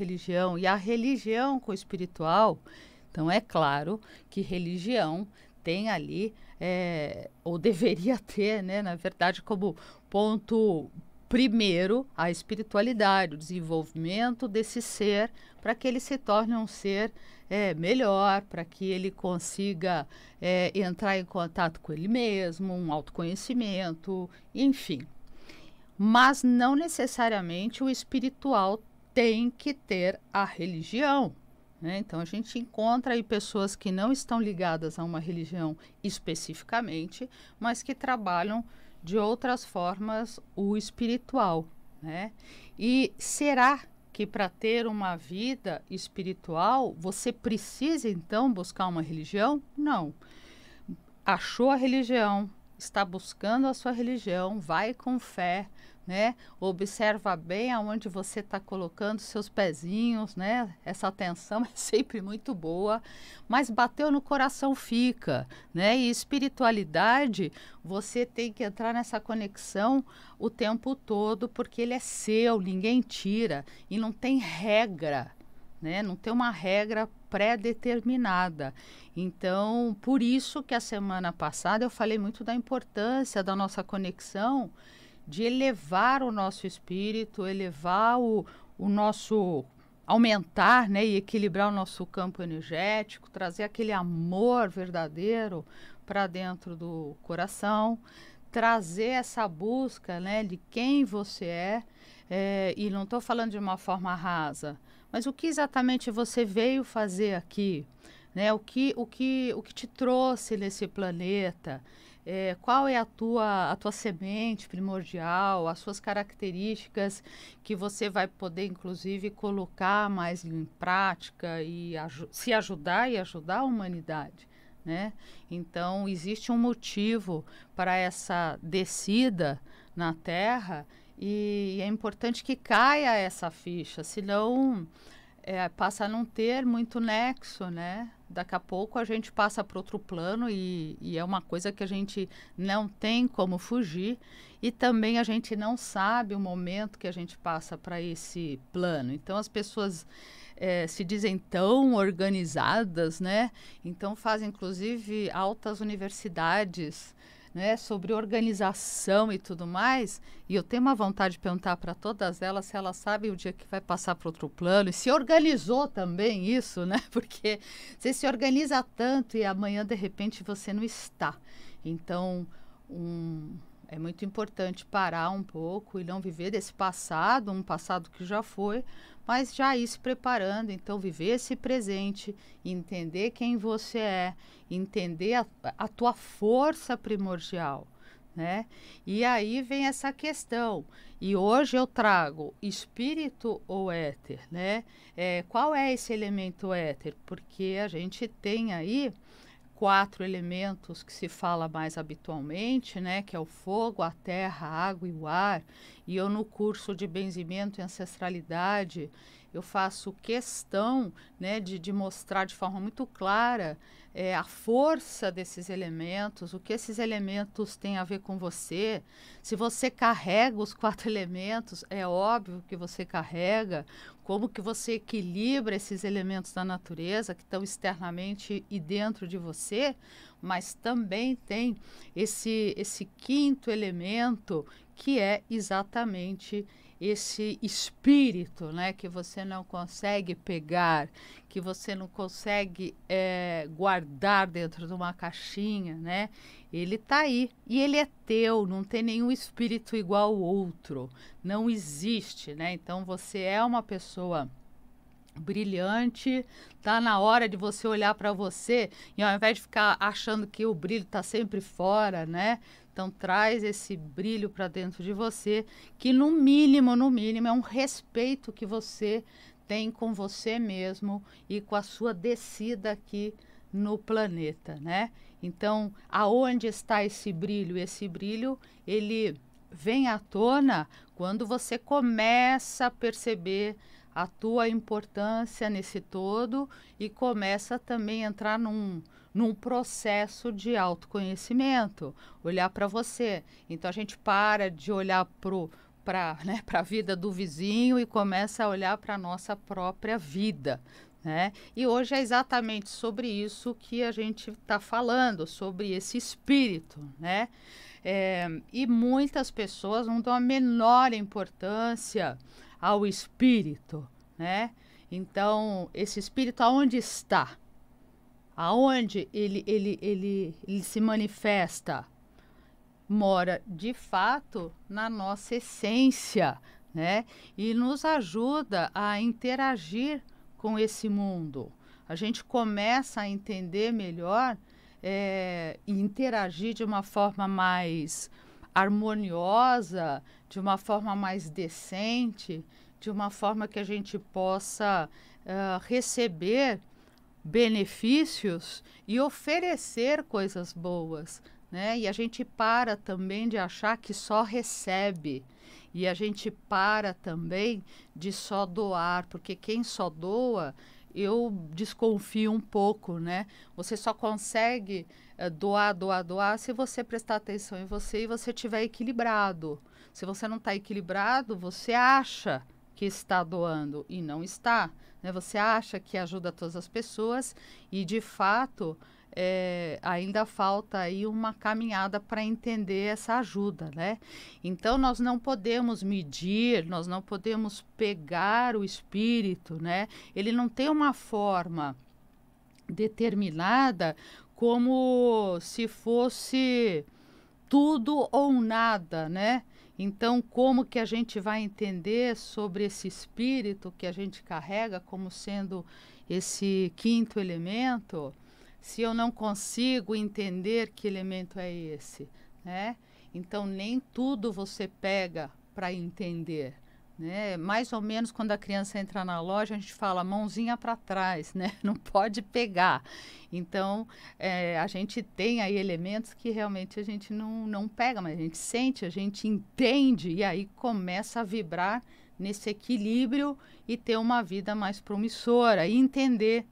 religião e a religião com o espiritual. Então, é claro que religião tem ali, é, ou deveria ter, né, na verdade, como ponto primeiro a espiritualidade, o desenvolvimento desse ser, para que ele se torne um ser é, melhor, para que ele consiga é, entrar em contato com ele mesmo, um autoconhecimento, enfim. Mas não necessariamente o espiritual tem que ter a religião. Né? Então a gente encontra aí pessoas que não estão ligadas a uma religião especificamente, mas que trabalham de outras formas o espiritual. Né? E será que para ter uma vida espiritual você precisa então buscar uma religião? Não. Achou a religião, está buscando a sua religião, vai com fé, né? Observa bem aonde você está colocando seus pezinhos, né? Essa atenção é sempre muito boa, mas bateu no coração fica, né? E espiritualidade, você tem que entrar nessa conexão o tempo todo, porque ele é seu, ninguém tira e não tem regra, né? Não tem uma regra pré-determinada. Então, por isso que a semana passada eu falei muito da importância da nossa conexão de elevar o nosso espírito, elevar o, o nosso aumentar né, e equilibrar o nosso campo energético, trazer aquele amor verdadeiro para dentro do coração, trazer essa busca né, de quem você é, é e não estou falando de uma forma rasa, mas o que exatamente você veio fazer aqui, né, o, que, o, que, o que te trouxe nesse planeta é, qual é a tua, a tua semente primordial, as suas características que você vai poder, inclusive, colocar mais em prática e aj se ajudar e ajudar a humanidade. Né? Então, existe um motivo para essa descida na Terra e é importante que caia essa ficha, senão é, passa a não ter muito nexo, né? Daqui a pouco a gente passa para outro plano e, e, é uma coisa que a gente não tem como fugir e também a gente não sabe o momento que a gente passa para esse plano. Então as pessoas é, se dizem tão organizadas, né? Então fazem inclusive altas universidades né, sobre organização e tudo mais. E eu tenho uma vontade de perguntar para todas elas se elas sabem o dia que vai passar para outro plano e se organizou também isso, né? Porque você se organiza tanto e amanhã de repente você não está. Então, um, é muito importante parar um pouco e não viver desse passado, um passado que já foi, mas já ir se preparando, então viver esse presente, entender quem você é, entender a, a tua força primordial. Né? E aí vem essa questão. E hoje eu trago espírito ou éter, né? É, qual é esse elemento éter? Porque a gente tem aí quatro elementos que se fala mais habitualmente, né? Que é o fogo, a terra, a água e o ar. E eu no curso de benzimento e ancestralidade, eu faço questão né, de, de mostrar de forma muito clara é, a força desses elementos, o que esses elementos têm a ver com você. Se você carrega os quatro elementos, é óbvio que você carrega, como que você equilibra esses elementos da natureza que estão externamente e dentro de você, mas também tem esse, esse quinto elemento que é exatamente esse espírito né, que você não consegue pegar, que você não consegue é, guardar dentro de uma caixinha, né? Ele está aí e ele é teu, não tem nenhum espírito igual ao outro, não existe, né? Então você é uma pessoa brilhante, tá na hora de você olhar para você e ao invés de ficar achando que o brilho está sempre fora, né? Então traz esse brilho para dentro de você, que no mínimo, no mínimo é um respeito que você tem com você mesmo e com a sua descida aqui no planeta, né? Então, aonde está esse brilho? Esse brilho, ele vem à tona quando você começa a perceber a tua importância nesse todo e começa também a entrar num, num processo de autoconhecimento, olhar para você. Então a gente para de olhar para né, a vida do vizinho e começa a olhar para a nossa própria vida. Né? E hoje é exatamente sobre isso que a gente está falando, sobre esse espírito. Né? É, e muitas pessoas não dão a menor importância ao espírito. Né? Então, esse espírito aonde está? Aonde ele, ele, ele, ele se manifesta? Mora de fato na nossa essência, né? E nos ajuda a interagir com esse mundo. A gente começa a entender melhor é, e interagir de uma forma mais harmoniosa, de uma forma mais decente, de uma forma que a gente possa uh, receber benefícios e oferecer coisas boas, né? E a gente para também de achar que só recebe. E a gente para também de só doar, porque quem só doa, eu desconfio um pouco, né? Você só consegue eh, doar, doar, doar se você prestar atenção em você e você estiver equilibrado. Se você não está equilibrado, você acha que está doando e não está, né? Você acha que ajuda todas as pessoas e de fato é, ainda falta aí uma caminhada para entender essa ajuda, né? Então nós não podemos medir, nós não podemos pegar o espírito, né? Ele não tem uma forma determinada como se fosse tudo ou nada, né? Então, como que a gente vai entender sobre esse espírito que a gente carrega como sendo esse quinto elemento, se eu não consigo entender que elemento é esse, né? Então, nem tudo você pega para entender. Né? Mais ou menos quando a criança entra na loja, a gente fala mãozinha para trás, né? não pode pegar. Então, é, a gente tem aí elementos que realmente a gente não, não pega, mas a gente sente, a gente entende e aí começa a vibrar nesse equilíbrio e ter uma vida mais promissora e entender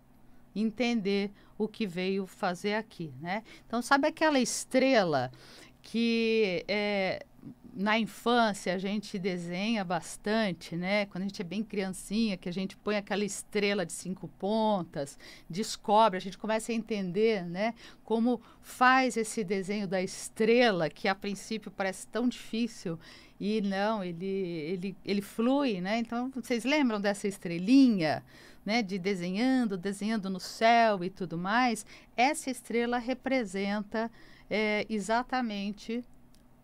entender o que veio fazer aqui, né? Então sabe aquela estrela que é, na infância a gente desenha bastante, né? Quando a gente é bem criancinha, que a gente põe aquela estrela de cinco pontas, descobre, a gente começa a entender, né? Como faz esse desenho da estrela, que a princípio parece tão difícil e não, ele, ele, ele flui, né? Então, vocês lembram dessa estrelinha, né? De desenhando, desenhando no céu e tudo mais? Essa estrela representa é, exatamente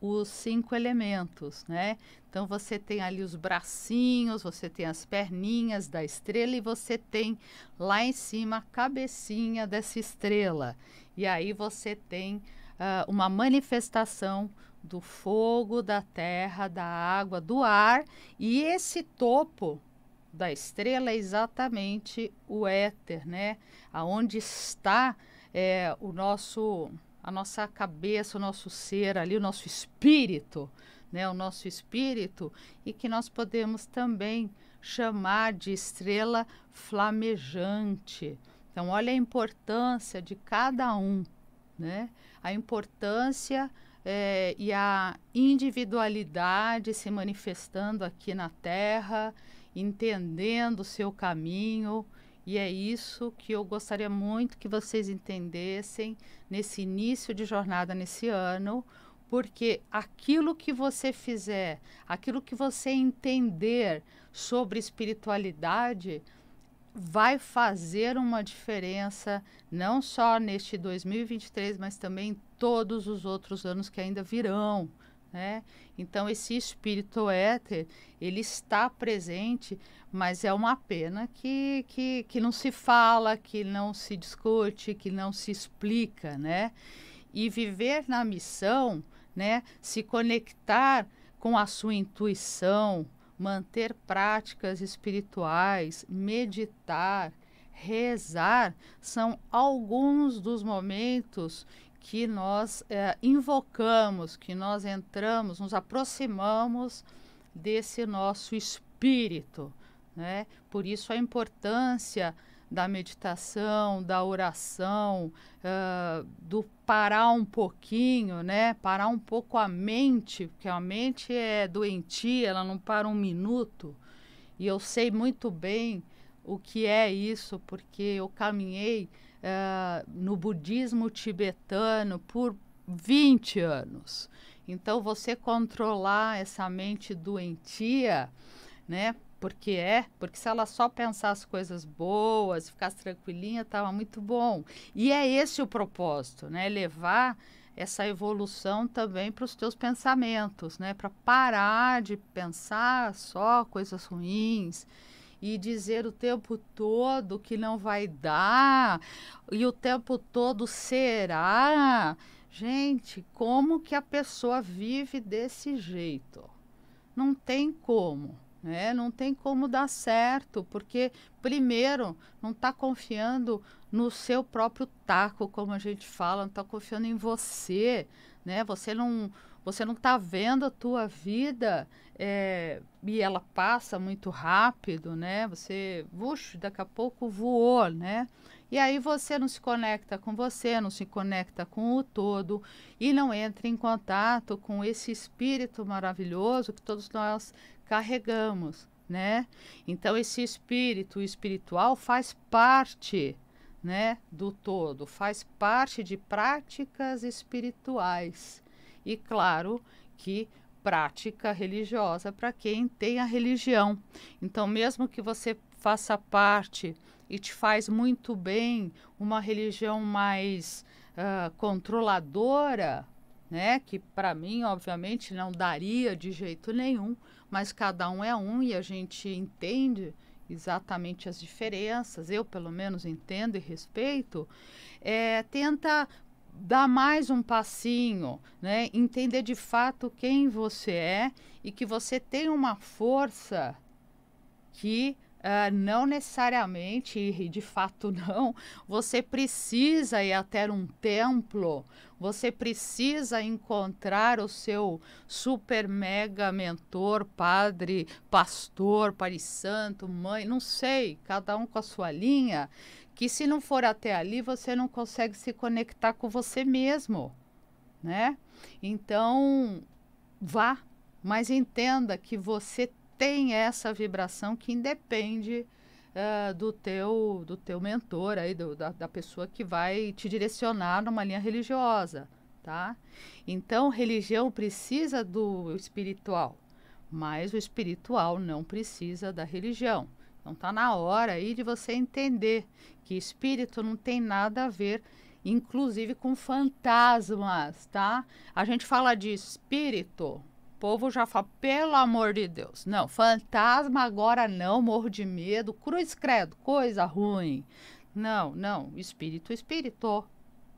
os cinco elementos, né? Então você tem ali os bracinhos, você tem as perninhas da estrela e você tem lá em cima a cabecinha dessa estrela. E aí você tem uh, uma manifestação do fogo, da terra, da água, do ar e esse topo da estrela é exatamente o éter, né? Aonde está é, o nosso a nossa cabeça, o nosso ser ali, o nosso espírito, né, o nosso espírito, e que nós podemos também chamar de estrela flamejante. Então, olha a importância de cada um, né? A importância é, e a individualidade se manifestando aqui na Terra, entendendo o seu caminho, e é isso que eu gostaria muito que vocês entendessem nesse início de jornada nesse ano, porque aquilo que você fizer, aquilo que você entender sobre espiritualidade, vai fazer uma diferença não só neste 2023, mas também em todos os outros anos que ainda virão, né? Então esse espírito éter, ele está presente, mas é uma pena que, que, que não se fala, que não se discute, que não se explica, né? E viver na missão, né? Se conectar com a sua intuição, manter práticas espirituais, meditar, rezar são alguns dos momentos que nós é, invocamos, que nós entramos, nos aproximamos desse nosso espírito. Né? Por isso a importância da meditação, da oração, uh, do parar um pouquinho, né? Parar um pouco a mente, porque a mente é doentia, ela não para um minuto. E eu sei muito bem o que é isso, porque eu caminhei uh, no budismo tibetano por 20 anos. Então, você controlar essa mente doentia, né? Porque é, porque se ela só pensar as coisas boas, ficasse tranquilinha, estava muito bom. E é esse o propósito, né? Levar essa evolução também para os teus pensamentos, né? Para parar de pensar só coisas ruins e dizer o tempo todo que não vai dar e o tempo todo será. Gente, como que a pessoa vive desse jeito? Não tem como, né? Não tem como dar certo, porque primeiro não está confiando no seu próprio taco, como a gente fala, não está confiando em você, né? Você não você não está vendo a tua vida é, e ela passa muito rápido, né? Você, puxa, daqui a pouco voou, né? E aí você não se conecta com você, não se conecta com o todo e não entra em contato com esse espírito maravilhoso que todos nós carregamos, né? Então esse espírito espiritual faz parte, né, do todo, faz parte de práticas espirituais e, claro, que prática religiosa para quem tem a religião. Então, mesmo que você faça parte e te faz muito bem uma religião mais uh, controladora, né? Que para mim, obviamente, não daria de jeito nenhum, mas cada um é um e a gente entende exatamente as diferenças, eu pelo menos entendo e respeito, é, tenta dar mais um passinho, né? Entender de fato quem você é e que você tem uma força que Uh, não necessariamente, e de fato não, você precisa ir até um templo, você precisa encontrar o seu super mega mentor, padre, pastor, pari santo, mãe, não sei, cada um com a sua linha, que se não for até ali, você não consegue se conectar com você mesmo, né? Então, vá, mas entenda que você tem essa vibração que independe uh, do teu do teu mentor aí do, da, da pessoa que vai te direcionar numa linha religiosa tá então religião precisa do espiritual mas o espiritual não precisa da religião então está na hora aí de você entender que espírito não tem nada a ver, inclusive com fantasmas, tá? A gente fala de espírito, o povo já fala, pelo amor de Deus. Não, fantasma agora não, morro de medo, cruz credo, coisa ruim. Não, não, espírito, espírito,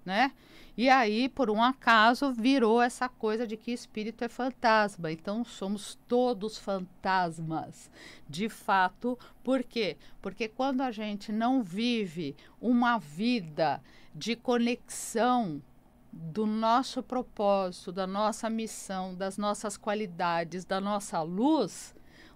né? E aí, por um acaso, virou essa coisa de que espírito é fantasma. Então, somos todos fantasmas, de fato. Por quê? Porque quando a gente não vive uma vida de conexão do nosso propósito, da nossa missão, das nossas qualidades, da nossa luz,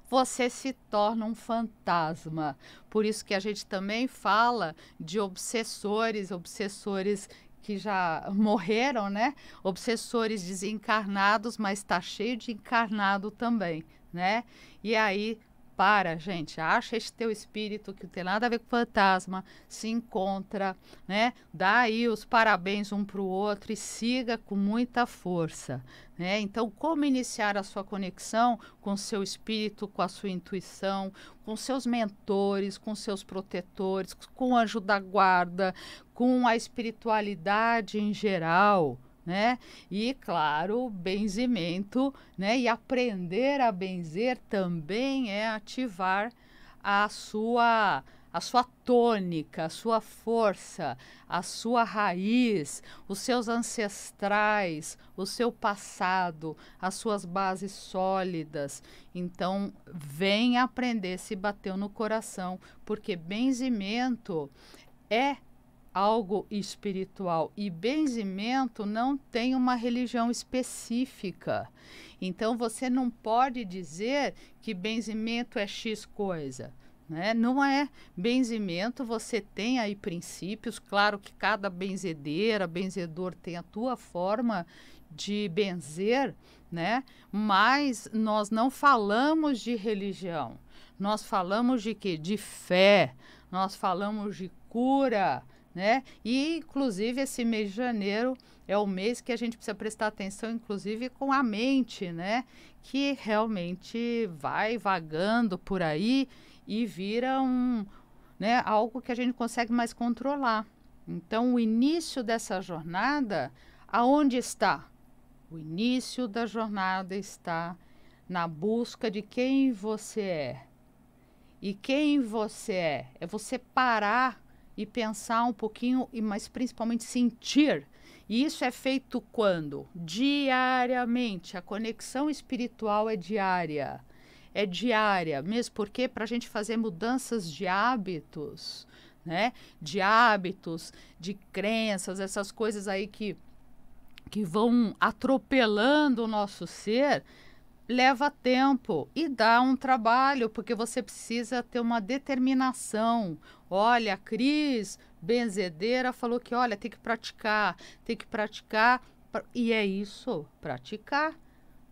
você se torna um fantasma. Por isso que a gente também fala de obsessores, obsessores que já morreram, né? Obsessores desencarnados, mas está cheio de encarnado também, né? E aí para, gente, acha esse teu espírito que não tem nada a ver com fantasma, se encontra, né? Dá aí os parabéns um para o outro e siga com muita força, né? Então, como iniciar a sua conexão com seu espírito, com a sua intuição, com seus mentores, com seus protetores, com o anjo da guarda, com a espiritualidade em geral? né? E claro, benzimento, né? E aprender a benzer também é ativar a sua a sua tônica, a sua força, a sua raiz, os seus ancestrais, o seu passado, as suas bases sólidas. Então, vem aprender se bateu no coração, porque benzimento é algo espiritual e benzimento não tem uma religião específica. Então você não pode dizer que benzimento é X coisa. Né? Não é benzimento, você tem aí princípios, claro que cada benzedeira, benzedor tem a tua forma de benzer, né? Mas nós não falamos de religião. Nós falamos de quê? De fé. Nós falamos de cura, né? E inclusive esse mês de janeiro é o mês que a gente precisa prestar atenção, inclusive com a mente, né? Que realmente vai vagando por aí e vira um, né? Algo que a gente consegue mais controlar. Então, o início dessa jornada, aonde está? O início da jornada está na busca de quem você é. E quem você é? É você parar e pensar um pouquinho, mas principalmente sentir. E isso é feito quando? Diariamente. A conexão espiritual é diária. É diária, mesmo porque para a gente fazer mudanças de hábitos, né? De hábitos, de crenças, essas coisas aí que, que vão atropelando o nosso ser, leva tempo e dá um trabalho, porque você precisa ter uma determinação. Olha, a Cris, benzedeira, falou que, olha, tem que praticar, tem que praticar. E é isso, praticar.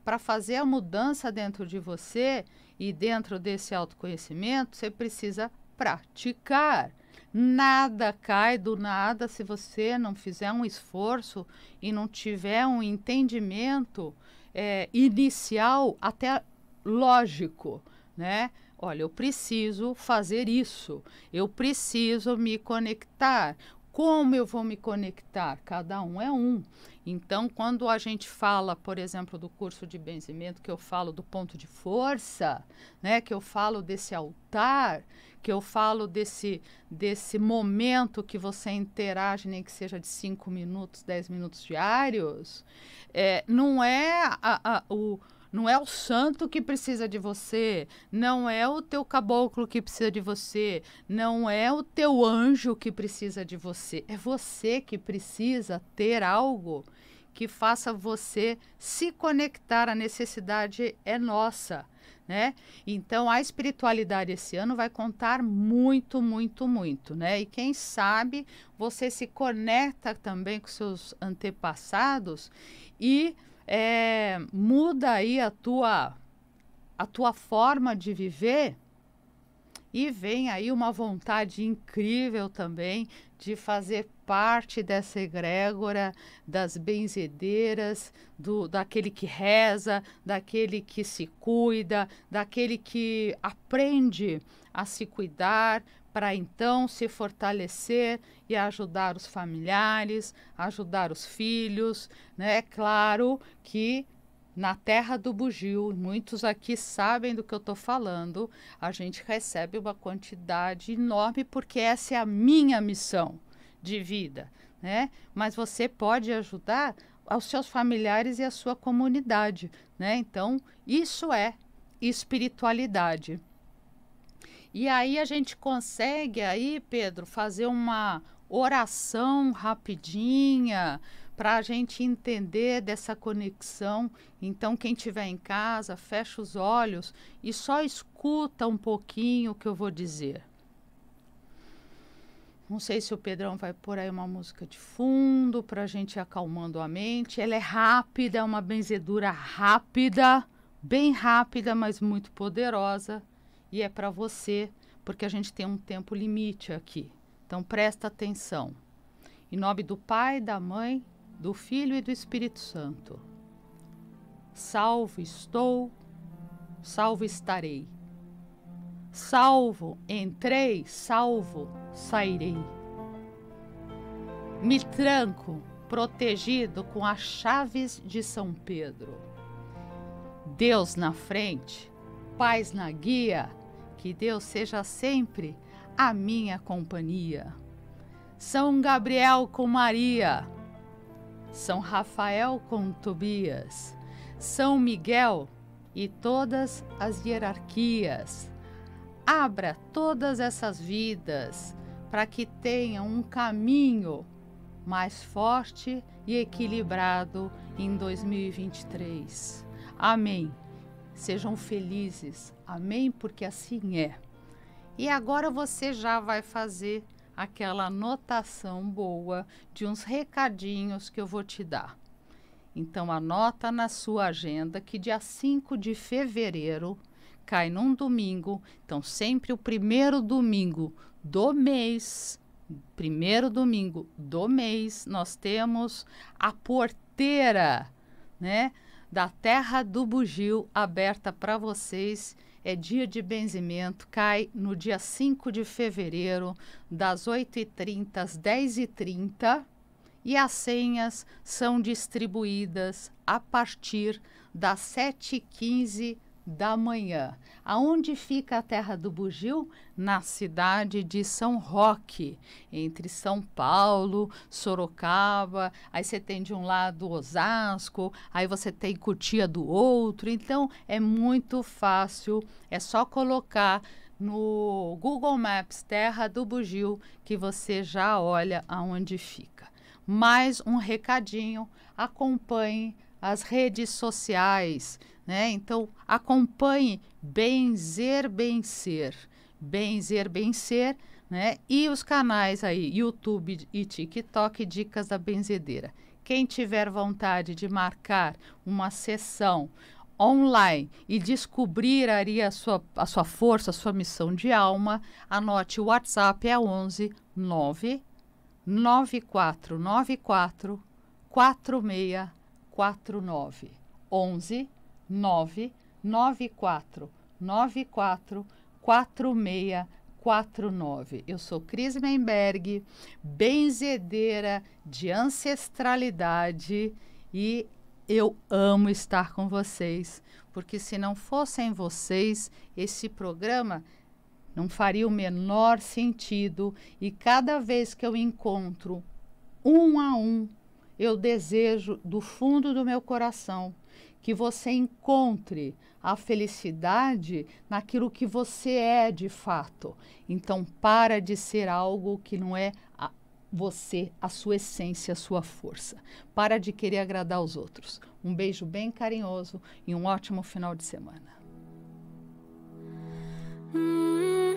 Para fazer a mudança dentro de você e dentro desse autoconhecimento, você precisa praticar. Nada cai do nada se você não fizer um esforço e não tiver um entendimento é, inicial até lógico, né? Olha, eu preciso fazer isso, eu preciso me conectar, como eu vou me conectar? Cada um é um. Então, quando a gente fala, por exemplo, do curso de benzimento, que eu falo do ponto de força, né, que eu falo desse altar, que eu falo desse, desse momento que você interage, nem que seja de 5 minutos, 10 minutos diários, é, não é a, a, o não é o santo que precisa de você, não é o teu caboclo que precisa de você, não é o teu anjo que precisa de você. É você que precisa ter algo que faça você se conectar. A necessidade é nossa, né? Então a espiritualidade esse ano vai contar muito, muito, muito, né? E quem sabe você se conecta também com seus antepassados e é, muda aí a tua, a tua forma de viver e vem aí uma vontade incrível também de fazer parte dessa egrégora, das benzedeiras, do, daquele que reza, daquele que se cuida, daquele que aprende a se cuidar, para então se fortalecer e ajudar os familiares, ajudar os filhos. Né? É claro que na terra do bugio, muitos aqui sabem do que eu estou falando, a gente recebe uma quantidade enorme porque essa é a minha missão de vida. Né? Mas você pode ajudar aos seus familiares e à sua comunidade. Né? Então, isso é espiritualidade. E aí a gente consegue aí, Pedro, fazer uma oração rapidinha para a gente entender dessa conexão. Então, quem tiver em casa, fecha os olhos e só escuta um pouquinho o que eu vou dizer. Não sei se o Pedrão vai pôr aí uma música de fundo para a gente ir acalmando a mente. Ela é rápida, é uma benzedura rápida, bem rápida, mas muito poderosa e é para você, porque a gente tem um tempo limite aqui. Então presta atenção. Em nome do Pai, da Mãe, do Filho e do Espírito Santo. Salvo estou, salvo estarei. Salvo entrei, salvo sairei. Me tranco, protegido com as chaves de São Pedro. Deus na frente, paz na guia que Deus seja sempre a minha companhia. São Gabriel com Maria, São Rafael com Tobias, São Miguel e todas as hierarquias. Abra todas essas vidas para que tenham um caminho mais forte e equilibrado em 2023. Amém sejam felizes. Amém? Porque assim é. E agora você já vai fazer aquela anotação boa de uns recadinhos que eu vou te dar. Então anota na sua agenda que dia 5 de fevereiro cai num domingo, então sempre o primeiro domingo do mês, primeiro domingo do mês, nós temos a porteira, né? da Terra do Bugio, aberta para vocês. É dia de benzimento, cai no dia 5 de fevereiro, das 8h30 às 10h30. E as senhas são distribuídas a partir das 7h15 da manhã. Aonde fica a terra do bugio? Na cidade de São Roque, entre São Paulo, Sorocaba, aí você tem de um lado Osasco, aí você tem Cutia do outro. Então é muito fácil, é só colocar no Google Maps Terra do Bugio que você já olha aonde fica. Mais um recadinho, acompanhe as redes sociais, né? Então acompanhe Benzer Bencer, Benzer Bencer, né? E os canais aí YouTube e TikTok Dicas da Benzedeira. Quem tiver vontade de marcar uma sessão online e descobrir ali a sua, a sua força, a sua missão de alma, anote o WhatsApp é 11 9 9494 46 49 11 9 94 94 46 49. Eu sou Cris Menberg, benzedeira de ancestralidade e eu amo estar com vocês, porque se não fossem vocês, esse programa não faria o menor sentido e cada vez que eu encontro um a um eu desejo do fundo do meu coração que você encontre a felicidade naquilo que você é de fato. Então, para de ser algo que não é a, você, a sua essência, a sua força. Para de querer agradar os outros. Um beijo bem carinhoso e um ótimo final de semana. Hum.